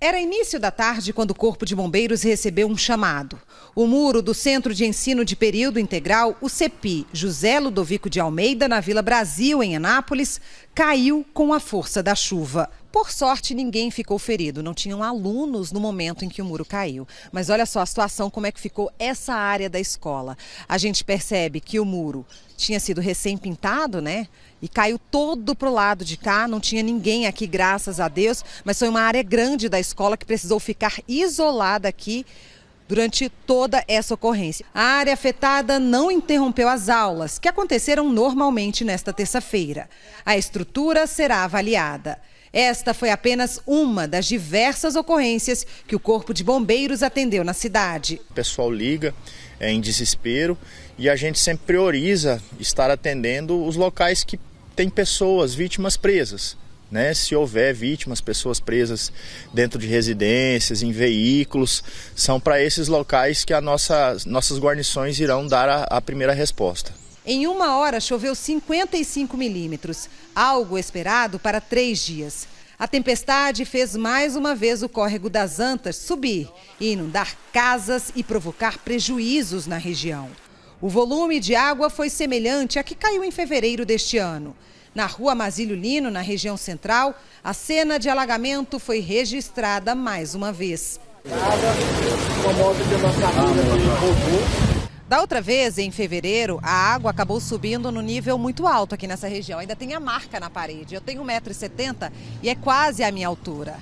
Era início da tarde quando o Corpo de Bombeiros recebeu um chamado. O muro do Centro de Ensino de Período Integral, o CEPI, José Ludovico de Almeida, na Vila Brasil, em Anápolis, caiu com a força da chuva. Por sorte, ninguém ficou ferido, não tinham alunos no momento em que o muro caiu. Mas olha só a situação, como é que ficou essa área da escola. A gente percebe que o muro tinha sido recém-pintado, né? E caiu todo para o lado de cá, não tinha ninguém aqui, graças a Deus, mas foi uma área grande da escola que precisou ficar isolada aqui durante toda essa ocorrência. A área afetada não interrompeu as aulas, que aconteceram normalmente nesta terça-feira. A estrutura será avaliada. Esta foi apenas uma das diversas ocorrências que o Corpo de Bombeiros atendeu na cidade. O pessoal liga é, em desespero e a gente sempre prioriza estar atendendo os locais que tem pessoas, vítimas presas. Né? Se houver vítimas, pessoas presas dentro de residências, em veículos, são para esses locais que a nossa, nossas guarnições irão dar a, a primeira resposta. Em uma hora choveu 55 milímetros, algo esperado para três dias. A tempestade fez mais uma vez o córrego das Antas subir e inundar casas e provocar prejuízos na região. O volume de água foi semelhante a que caiu em fevereiro deste ano. Na rua Masílio Lino, na região central, a cena de alagamento foi registrada mais uma vez. uma moto de da outra vez, em fevereiro, a água acabou subindo no nível muito alto aqui nessa região. Ainda tem a marca na parede. Eu tenho 1,70m e é quase a minha altura.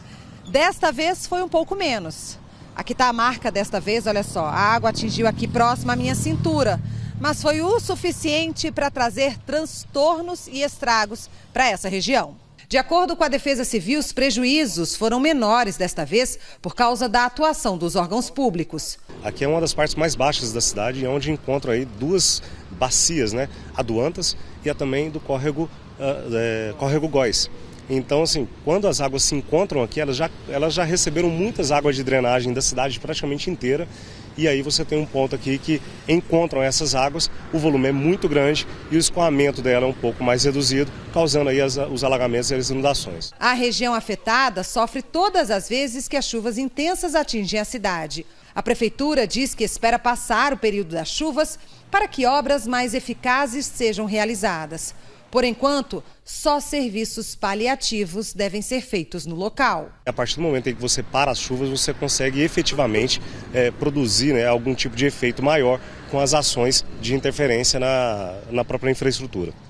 Desta vez foi um pouco menos. Aqui está a marca desta vez, olha só. A água atingiu aqui próximo à minha cintura. Mas foi o suficiente para trazer transtornos e estragos para essa região. De acordo com a Defesa Civil, os prejuízos foram menores desta vez por causa da atuação dos órgãos públicos. Aqui é uma das partes mais baixas da cidade, é onde encontram aí duas bacias, né? a do Antas e a também do córrego, uh, é, córrego Góis. Então, assim, quando as águas se encontram aqui, elas já, elas já receberam muitas águas de drenagem da cidade praticamente inteira. E aí você tem um ponto aqui que encontram essas águas, o volume é muito grande e o escoamento dela é um pouco mais reduzido, causando aí as, os alagamentos e as inundações. A região afetada sofre todas as vezes que as chuvas intensas atingem a cidade. A prefeitura diz que espera passar o período das chuvas para que obras mais eficazes sejam realizadas. Por enquanto, só serviços paliativos devem ser feitos no local. A partir do momento em que você para as chuvas, você consegue efetivamente é, produzir né, algum tipo de efeito maior com as ações de interferência na, na própria infraestrutura.